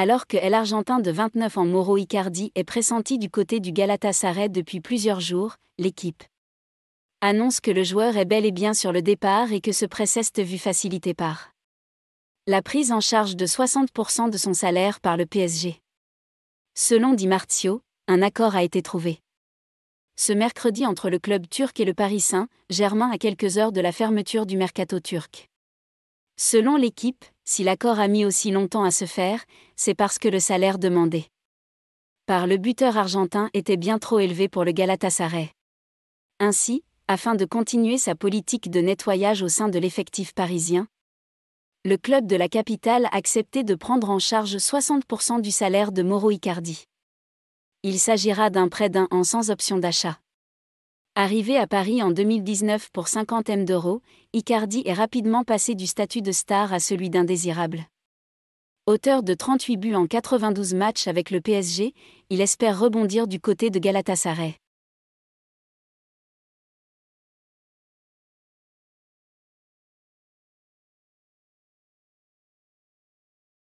alors que l'Argentin de 29 ans Moro Icardi est pressenti du côté du Galatasaray depuis plusieurs jours, l'équipe annonce que le joueur est bel et bien sur le départ et que ce prêt s'est vu facilité par la prise en charge de 60% de son salaire par le PSG. Selon Di Martio, un accord a été trouvé. Ce mercredi entre le club turc et le Paris Saint-Germain à quelques heures de la fermeture du mercato turc. Selon l'équipe, si l'accord a mis aussi longtemps à se faire, c'est parce que le salaire demandé par le buteur argentin était bien trop élevé pour le Galatasaray. Ainsi, afin de continuer sa politique de nettoyage au sein de l'effectif parisien, le club de la capitale acceptait de prendre en charge 60% du salaire de Mauro Icardi. Il s'agira d'un prêt d'un an sans option d'achat. Arrivé à Paris en 2019 pour 50 M d'euros, Icardi est rapidement passé du statut de star à celui d'indésirable. Auteur de 38 buts en 92 matchs avec le PSG, il espère rebondir du côté de Galatasaray.